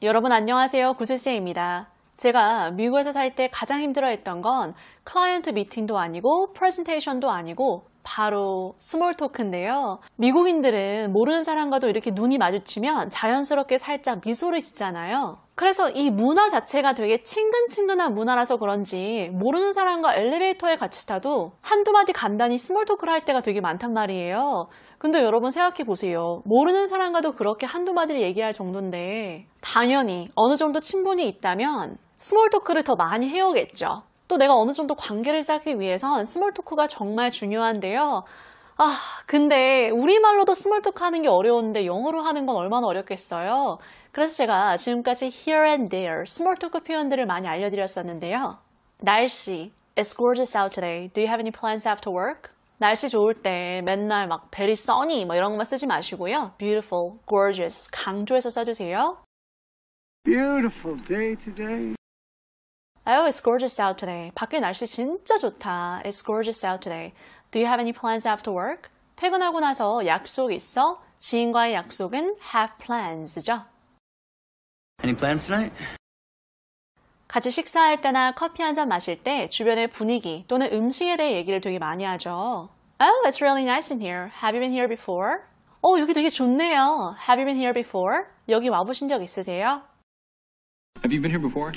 여러분 안녕하세요. 구슬쌤입니다. 제가 미국에서 살 때 가장 힘들어했던 건 클라이언트 미팅도 아니고 프레젠테이션도 아니고 바로 스몰 토크인데요. 미국인들은 모르는 사람과도 이렇게 눈이 마주치면 자연스럽게 살짝 미소를 짓잖아요. 그래서 이 문화 자체가 되게 친근친근한 문화라서 그런지 모르는 사람과 엘리베이터에 같이 타도 한두 마디 간단히 스몰 토크를 할 때가 되게 많단 말이에요. 근데 여러분 생각해 보세요. 모르는 사람과도 그렇게 한두 마디를 얘기할 정도인데 당연히 어느 정도 친분이 있다면 스몰 토크를 더 많이 해오겠죠. 또 내가 어느 정도 관계를 쌓기 위해선 스몰 토크가 정말 중요한데요. 아, 근데 우리말로도 스몰 토크 하는 게 어려운데 영어로 하는 건 얼마나 어렵겠어요. 그래서 제가 지금까지 here and there 스몰 토크 표현들을 많이 알려드렸었는데요. 날씨, It's gorgeous out today. Do you have any plans after work? 날씨 좋을 때 맨날 막 very sunny 뭐 이런 것만 쓰지 마시고요. beautiful, gorgeous 강조해서 써주세요. Beautiful day today. Oh, it's gorgeous out today. 밖에 날씨 진짜 좋다. It's gorgeous out today. Do you have any plans after work? 퇴근하고 나서 약속 있어? 지인과의 약속은 have plans죠. Any plans tonight? 같이 식사할 때나 커피 한 잔 마실 때 주변의 분위기 또는 음식에 대해 얘기를 되게 많이 하죠. Oh, it's really nice in here. Have you been here before? 어, 여기 되게 좋네요. Have you been here before? 여기 와보신 적 있으세요? Have you been here before?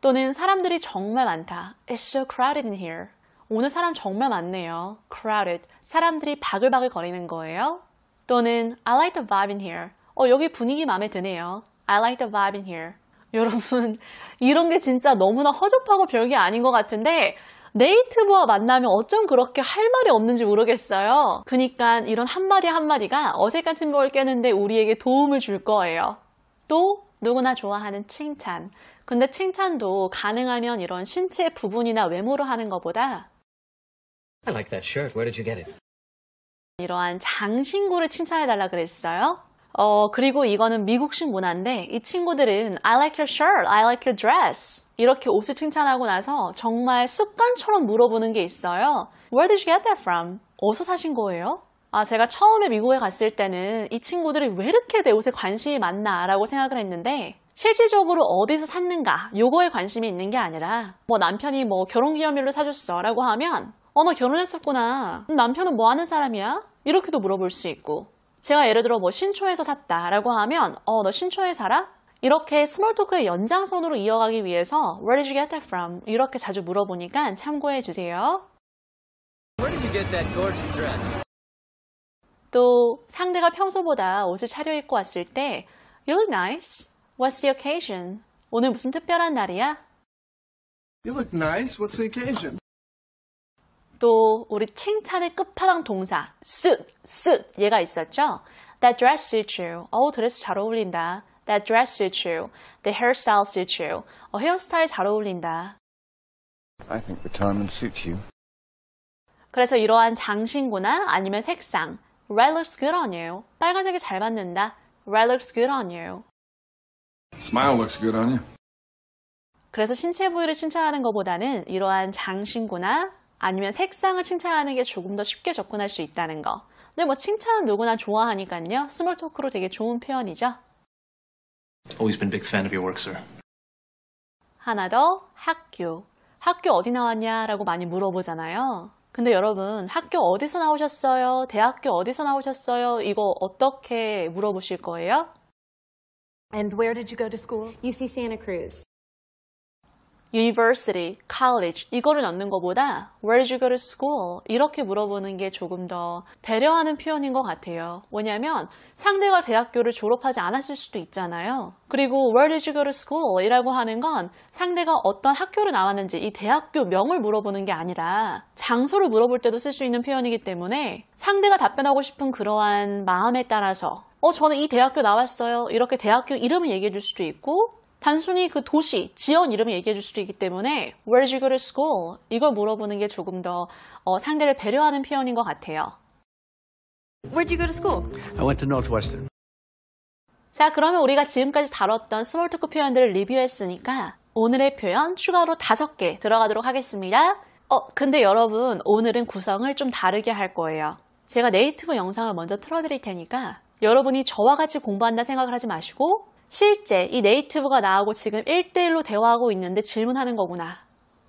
또는 사람들이 정말 많다. It's so crowded in here. 오늘 사람 정말 많네요. crowded. 사람들이 바글바글 거리는 거예요. 또는 I like the vibe in here. 어, 여기 분위기 마음에 드네요. I like the vibe in here. 여러분, 이런 게 진짜 너무나 허접하고 별게 아닌 것 같은데 네이티브와 만나면 어쩜 그렇게 할 말이 없는지 모르겠어요. 그니까 이런 한마디 한마디가 어색한 침묵을 깨는데 우리에게 도움을 줄 거예요. 또 누구나 좋아하는 칭찬. 근데 칭찬도 가능하면 이런 신체 부분이나 외모로 하는 것보다 I like that shirt. Where did you get it? 이러한 장신구를 칭찬해달라 그랬어요. 어, 그리고 이거는 미국식 문화인데 이 친구들은 I like your shirt, I like your dress 이렇게 옷을 칭찬하고 나서 정말 습관처럼 물어보는 게 있어요. Where did you get that from? 어디서 사신 거예요? 아, 제가 처음에 미국에 갔을 때는 이 친구들이 왜 이렇게 내 옷에 관심이 많나 라고 생각을 했는데 실질적으로 어디서 샀는가 요거에 관심이 있는 게 아니라 뭐 남편이 뭐 결혼기념일로 사줬어 라고 하면 어 너 결혼했었구나 남편은 뭐 하는 사람이야? 이렇게도 물어볼 수 있고 제가 예를 들어 뭐 신초에서 샀다 라고 하면 어 너 신초에 살아? 이렇게 스몰 토크의 연장선으로 이어가기 위해서 Where did you get that from? 이렇게 자주 물어보니까 참고해 주세요. Where did you get that gorgeous dress? 또 상대가 평소보다 옷을 차려입고 왔을 때 You look nice What's the occasion? 오늘 무슨 특별한 날이야? You look nice. What's the occasion? 또 우리 칭찬의 끝판왕 동사 suit, suit 얘가 있었죠? That dress suits you. 어우 드레스 잘 어울린다. That dress suits you. The hairstyle suits you. 어, 헤어스타일 잘 어울린다. I think the d i m o suits you. 그래서 이러한 장신구나 아니면 색상 Red looks good on you. 빨간색이 잘 맞는다. Red looks good on you. Smile looks good on you. 그래서 신체 부위를 칭찬하는 것보다는 이러한 장신구나 아니면 색상을 칭찬하는 게 조금 더 쉽게 접근할 수 있다는 거. 근데 뭐 칭찬은 누구나 좋아하니까요. 스몰 토크로 되게 좋은 표현이죠. Always been big fan of your work, sir. 하나 더 학교. 학교 어디 나왔냐라고 많이 물어보잖아요. 근데 여러분 학교 어디서 나오셨어요? 대학교 어디서 나오셨어요? 이거 어떻게 물어보실 거예요? And where did you go to school? UC Santa Cruz. university, college 이거를 넣는 것보다 where'd you go to school 이렇게 물어보는 게 조금 더 배려하는 표현인 것 같아요. 뭐냐면 상대가 대학교를 졸업하지 않았을 수도 있잖아요. 그리고 where did you go to school 이라고 하는 건 상대가 어떤 학교를 나왔는지 이 대학교 명을 물어보는 게 아니라 장소를 물어볼 때도 쓸 수 있는 표현이기 때문에 상대가 답변하고 싶은 그러한 마음에 따라서 어 저는 이 대학교 나왔어요 이렇게 대학교 이름을 얘기해 줄 수도 있고 단순히 그 도시, 지역 이름을 얘기해 줄 수도 있기 때문에 Where'd you go to school? 이걸 물어보는 게 조금 더 어, 상대를 배려하는 표현인 것 같아요. Where'd you go to school? I went to Northwestern. 자, 그러면 우리가 지금까지 다뤘던 스몰 토크 표현들을 리뷰했으니까 오늘의 표현 추가로 다섯 개 들어가도록 하겠습니다. 어, 근데 여러분 오늘은 구성을 좀 다르게 할 거예요. 제가 네이티브 영상을 먼저 틀어드릴 테니까 여러분이 저와 같이 공부한다 생각을 하지 마시고 실제 이 네이티브가 나하고 지금 1대1로 대화하고 있는데 질문하는 거구나.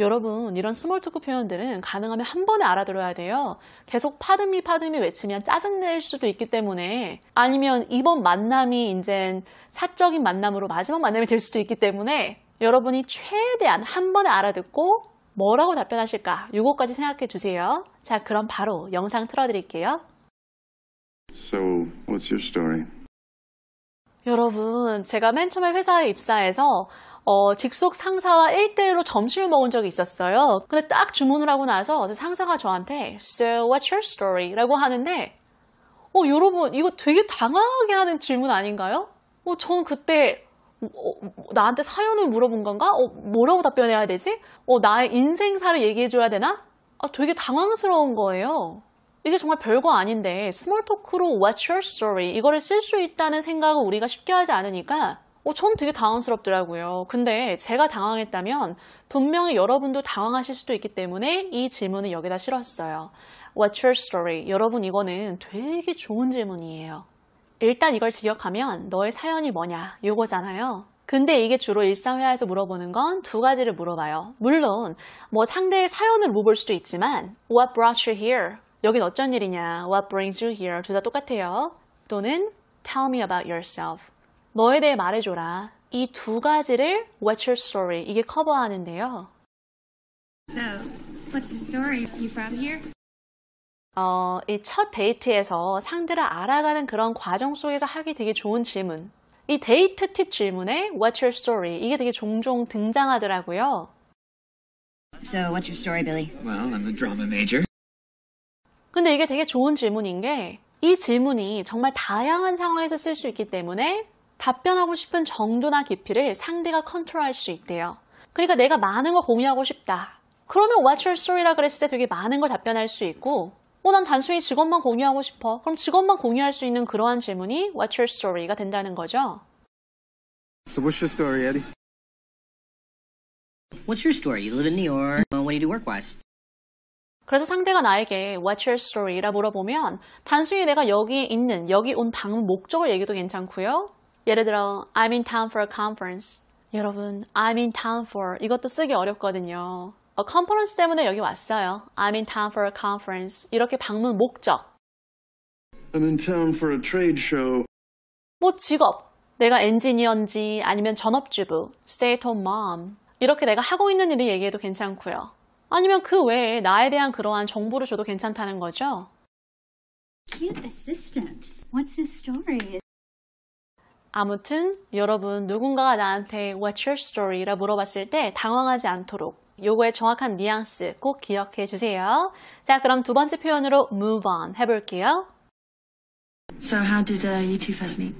여러분 이런 스몰 토크 표현들은 가능하면 한 번에 알아들어야 돼요. 계속 파듬이 파듬이 외치면 짜증낼 수도 있기 때문에 아니면 이번 만남이 이제 사적인 만남으로 마지막 만남이 될 수도 있기 때문에 여러분이 최대한 한 번에 알아듣고 뭐라고 답변하실까 이거까지 생각해 주세요. 자 그럼 바로 영상 틀어드릴게요. So, what's your story? 여러분, 제가 맨 처음에 회사에 입사해서 어, 직속 상사와 1대1로 점심을 먹은 적이 있었어요. 근데 딱 주문을 하고 나서 상사가 저한테 So what's your story? 라고 하는데 어, 여러분 이거 되게 당황하게 하는 질문 아닌가요? 어, 저는 그때 어, 나한테 사연을 물어본 건가? 어, 뭐라고 답변해야 되지? 어, 나의 인생사를 얘기해줘야 되나? 아, 되게 당황스러운 거예요. 이게 정말 별거 아닌데 스몰 토크로 What's your story? 이거를 쓸 수 있다는 생각을 우리가 쉽게 하지 않으니까 어, 전 되게 당황스럽더라고요. 근데 제가 당황했다면 분명히 여러분도 당황하실 수도 있기 때문에 이 질문을 여기다 실었어요. What's your story? 여러분 이거는 되게 좋은 질문이에요. 일단 이걸 지적하면 너의 사연이 뭐냐 이거잖아요. 근데 이게 주로 일상회화에서 물어보는 건 두 가지를 물어봐요. 물론 뭐 상대의 사연을 물어볼 수도 있지만 What brought you here? 여긴 어쩐 일이냐? What brings you here? 둘 다 똑같아요. 또는 Tell me about yourself. 너에 대해 말해줘라. 이 두 가지를 What's your story? 이게 커버하는데요. So, what's your story? You from here? 어, 이 첫 데이트에서 상대를 알아가는 그런 과정 속에서 하기 되게 좋은 질문. 이 데이트 팁 질문에 What's your story? 이게 되게 종종 등장하더라고요. So, what's your story, Billy? Well, I'm a drama major. 근데 이게 되게 좋은 질문인 게 이 질문이 정말 다양한 상황에서 쓸 수 있기 때문에 답변하고 싶은 정도나 깊이를 상대가 컨트롤할 수 있대요. 그러니까 내가 많은 걸 공유하고 싶다. 그러면 What's your story라 그랬을 때 되게 많은 걸 답변할 수 있고 어, 난 단순히 직업만 공유하고 싶어. 그럼 직업만 공유할 수 있는 그러한 질문이 What's your story가 된다는 거죠. So what's your story, Eddie? What's your story? You live in New York. What do you do work-wise? 그래서 상대가 나에게 What's your story? 라 물어보면 단순히 내가 여기 있는, 여기 온 방문 목적을 얘기도 괜찮고요. 예를 들어 I'm in town for a conference. 여러분, I'm in town for 이것도 쓰기 어렵거든요. A conference 때문에 여기 왔어요. I'm in town for a conference. 이렇게 방문 목적. I'm in town for a trade show. 뭐 직업, 내가 엔지니어인지 아니면 전업주부, stay-at-home mom 이렇게 내가 하고 있는 일을 얘기해도 괜찮고요. 아니면 그 외에 나에 대한 그러한 정보를 줘도 괜찮다는 거죠. 아무튼 여러분 누군가가 나한테 What's your story? 라 물어봤을 때 당황하지 않도록 요거의 정확한 뉘앙스 꼭 기억해 주세요. 자 그럼 두 번째 표현으로 move on 해볼게요. So how did uh, you two first meet?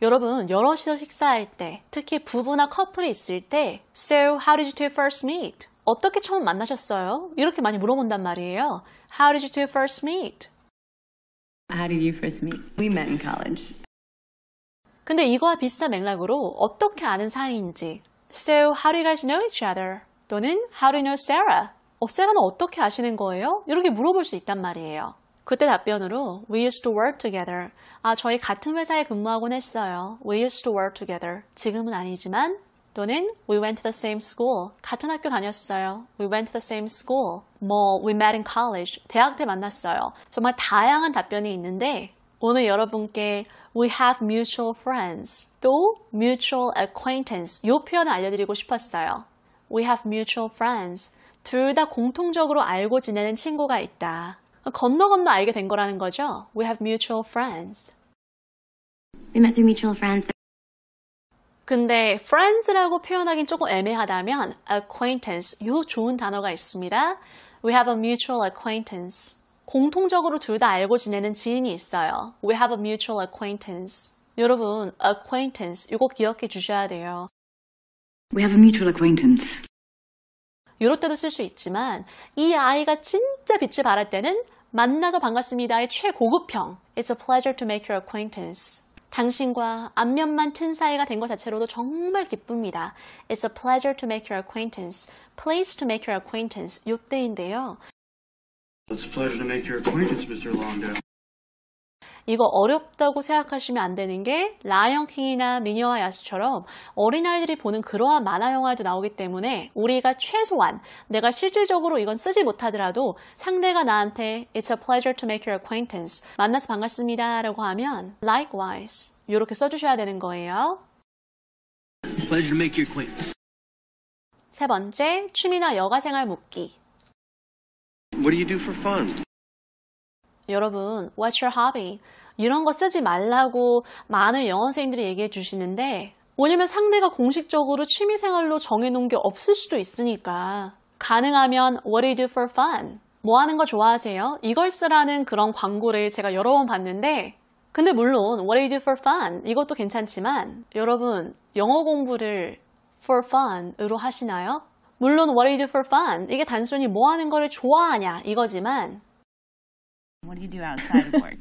여러분 여럿이서 식사할 때 특히 부부나 커플이 있을 때 So how did you two first meet? 어떻게 처음 만나셨어요? 이렇게 많이 물어본단 말이에요. How did you two first meet? How did you first meet? We met in college. 근데 이거와 비슷한 맥락으로 어떻게 아는 사이인지 So how do you guys know each other? 또는 How do you know Sarah? 어, a h 는 어떻게 아시는 거예요? 이렇게 물어볼 수 있단 말이에요. 그때 답변으로 We used to work together. 아, 저희 같은 회사에 근무하곤 했어요. We used to work together. 지금은 아니지만 또는 we went to the same school. 같은 학교 다녔어요. we went to the same school. 뭐 we met in college. 대학 때 만났어요. 정말 다양한 답변이 있는데 오늘 여러분께 we have mutual friends 또 mutual acquaintance 이 표현을 알려드리고 싶었어요. we have mutual friends 둘 다 공통적으로 알고 지내는 친구가 있다. 건너 건너 알게 된 거라는 거죠. we have mutual friends. We met through mutual friends. 근데 friends라고 표현하기는 조금 애매하다면 acquaintance, 요 좋은 단어가 있습니다. We have a mutual acquaintance. 공통적으로 둘 다 알고 지내는 지인이 있어요. We have a mutual acquaintance. 여러분, acquaintance, 이거 기억해 주셔야 돼요. We have a mutual acquaintance. 이럴 때도 쓸 수 있지만 이 아이가 진짜 빛을 발할 때는 만나서 반갑습니다의 최고급형 It's a pleasure to make your acquaintance. 당신과 안면만 튼 사이가 된 것 자체로도 정말 기쁩니다. It's a pleasure to make your acquaintance. Pleased to make your acquaintance. 요때인데요. It's a pleasure to make your acquaintance, Mr. Longdale. 이거 어렵다고 생각하시면 안 되는 게 라이언킹이나 미녀와 야수처럼 어린아이들이 보는 그러한 만화 영화에도 나오기 때문에 우리가 최소한 내가 실질적으로 이건 쓰지 못하더라도 상대가 나한테 It's a pleasure to make your acquaintance 만나서 반갑습니다 라고 하면 likewise 이렇게 써주셔야 되는 거예요. Pleasure to make your acquaintance. 세 번째, 춤이나 여가 생활 묻기. What do you do for fun? 여러분, what's your hobby? 이런 거 쓰지 말라고 많은 영어 선생님들이 얘기해 주시는데 뭐냐면 상대가 공식적으로 취미생활로 정해놓은 게 없을 수도 있으니까 가능하면 what do you do for fun? 뭐 하는 거 좋아하세요? 이걸 쓰라는 그런 광고를 제가 여러 번 봤는데 근데 물론 what do you do for fun? 이것도 괜찮지만 여러분 영어 공부를 for fun으로 하시나요? 물론 what do you do for fun? 이게 단순히 뭐 하는 거를 좋아하냐 이거지만 What do you do outside of work?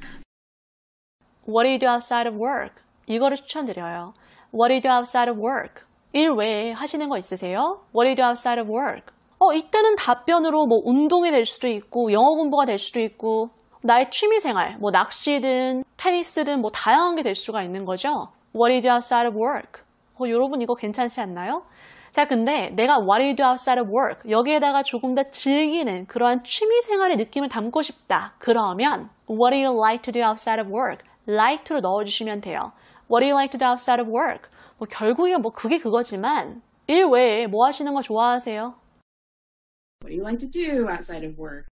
What do you do outside of work? 이거를 추천드려요. What do you do outside of work? 일 외에 하시는 거 있으세요? What do you do outside of work? 어, 이때는 답변으로 뭐 운동이 될 수도 있고 영어 공부가 될 수도 있고 나의 취미 생활, 뭐 낚시든 테니스든 뭐 다양한 게 될 수가 있는 거죠. What do you do outside of work? 어, 여러분 이거 괜찮지 않나요? 자, 근데 내가 what do you do outside of work? 여기에다가 조금 더 즐기는 그러한 취미 생활의 느낌을 담고 싶다. 그러면 what do you like to do outside of work? like to로 넣어주시면 돼요. what do you like to do outside of work? 뭐 결국에 뭐 그게 그거지만 일 외에 뭐 하시는 거 좋아하세요? What do you like to do outside of work?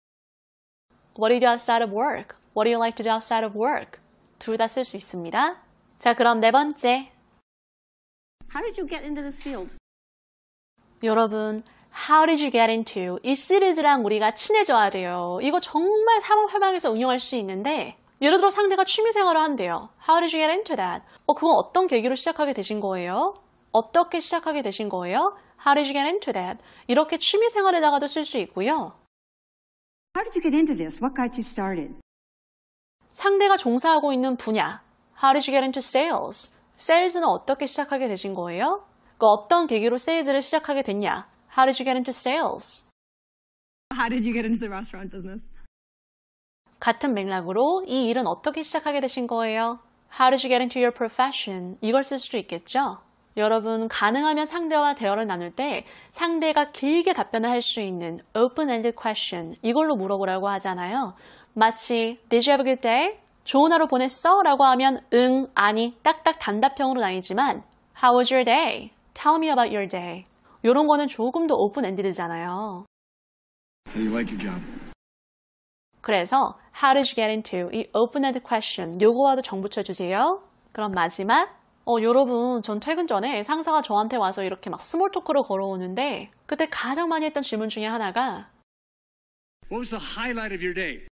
What do you do outside of work? What do you like to do outside of work? 둘 다 쓸 수 있습니다. 자, 그럼 네 번째. How did you get into this field? 여러분, How did you get into? 이 시리즈랑 우리가 친해져야 돼요. 이거 정말 상업회방에서 응용할 수 있는데 예를 들어 상대가 취미생활을 한대요. How did you get into that? 어, 그건 어떤 계기로 시작하게 되신 거예요? 어떻게 시작하게 되신 거예요? How did you get into that? 이렇게 취미생활에다가도 쓸 수 있고요. How did you get into this? What got you started? 상대가 종사하고 있는 분야. How did you get into sales? sales는 어떻게 시작하게 되신 거예요? 그 어떤 계기로 세일즈를 시작하게 됐냐? How did you get into sales? How did you get into the restaurant business? 같은 맥락으로 이 일은 어떻게 시작하게 되신 거예요? How did you get into your profession? 이걸 쓸 수도 있겠죠? 여러분 가능하면 상대와 대화를 나눌 때 상대가 길게 답변을 할 수 있는 open-ended question 이걸로 물어보라고 하잖아요. 마치 Did you have a good day? 좋은 하루 보냈어? 라고 하면 응, 아니, 딱딱 단답형으로 나뉘지만 How was your day? Tell me about your day. 이런 거는 조금 더 오픈엔디드잖아요. How do you like your job? 그래서 How did you get into? 이 open-ended question 요거와도 정붙여 주세요. 그럼 마지막 어, 여러분, 전 퇴근 전에 상사가 저한테 와서 이렇게 막 스몰 토크로 걸어오는데 그때 가장 많이 했던 질문 중에 하나가 What was the highlight of your day?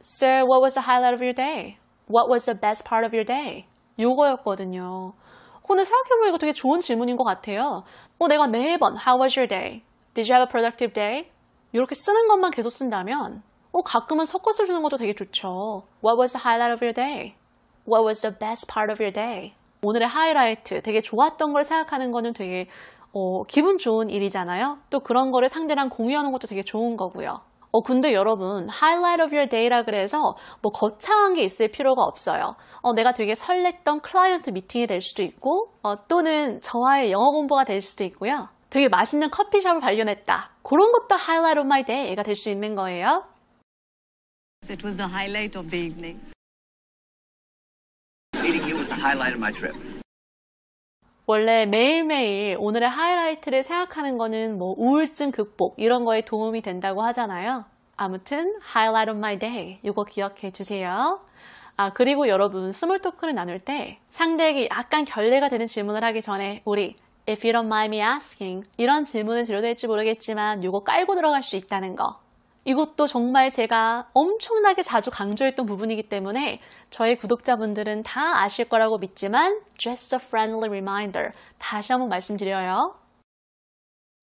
Sir, what was the highlight of your day? What was the best part of your day? 요거였거든요. 오늘 생각해보니까 되게 좋은 질문인 것 같아요. 뭐 내가 매번 How was your day? Did you have a productive day? 이렇게 쓰는 것만 계속 쓴다면 어, 가끔은 섞어 서주는 것도 되게 좋죠. What was the highlight of your day? What was the best part of your day? 오늘의 하이라이트, 되게 좋았던 걸 생각하는 거는 되게 어, 기분 좋은 일이잖아요. 또 그런 거를 상대랑 공유하는 것도 되게 좋은 거고요. 어, 근데 여러분 highlight of your day라 그래서 뭐 거창한 게 있을 필요가 없어요. 어, 내가 되게 설렜던 클라이언트 미팅이 될 수도 있고 어, 또는 저와의 영어 공부가 될 수도 있고요. 되게 맛있는 커피숍을 발견했다. 그런 것도 highlight of my day가 될 수 있는 거예요. It was the highlight of the evening. Meeting you was the highlight of my trip. 원래 매일매일 오늘의 하이라이트를 생각하는 거는 뭐 우울증 극복 이런 거에 도움이 된다고 하잖아요. 아무튼 highlight of my day 이거 기억해 주세요. 아 그리고 여러분 스몰 토크를 나눌 때 상대에게 약간 결례가 되는 질문을 하기 전에 우리 if you don't mind me asking 이런 질문을 드려도 될지 모르겠지만 이거 깔고 들어갈 수 있다는 거 이것도 정말 제가 엄청나게 자주 강조했던 부분이기 때문에 저의 구독자분들은 다 아실 거라고 믿지만 just a friendly reminder 다시 한번 말씀드려요.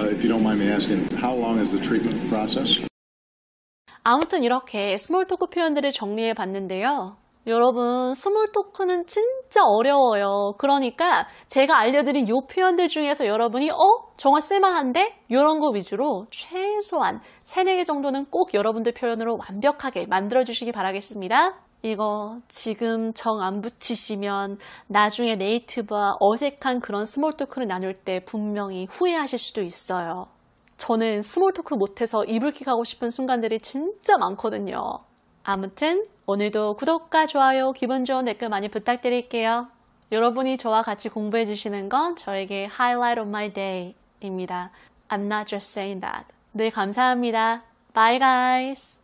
Uh, if you don't mind me asking, how long is the treatment process? 아무튼 이렇게 스몰 토크 표현들을 정리해 봤는데요. 여러분 스몰 토크는 진짜 어려워요. 그러니까 제가 알려드린 요 표현들 중에서 여러분이 어? 정말 쓸만한데? 이런 거 위주로 최소한 3, 4개 정도는 꼭 여러분들 표현으로 완벽하게 만들어주시기 바라겠습니다. 이거 지금 정 안 붙이시면 나중에 네이티브와 어색한 그런 스몰 토크를 나눌 때 분명히 후회하실 수도 있어요. 저는 스몰 토크 못해서 이불킥 하고 싶은 순간들이 진짜 많거든요. 아무튼 오늘도 구독과 좋아요, 기분 좋은 댓글 많이 부탁드릴게요. 여러분이 저와 같이 공부해 주시는 건 저에게 highlight of my day입니다. I'm not just saying that. 늘 감사합니다. Bye guys!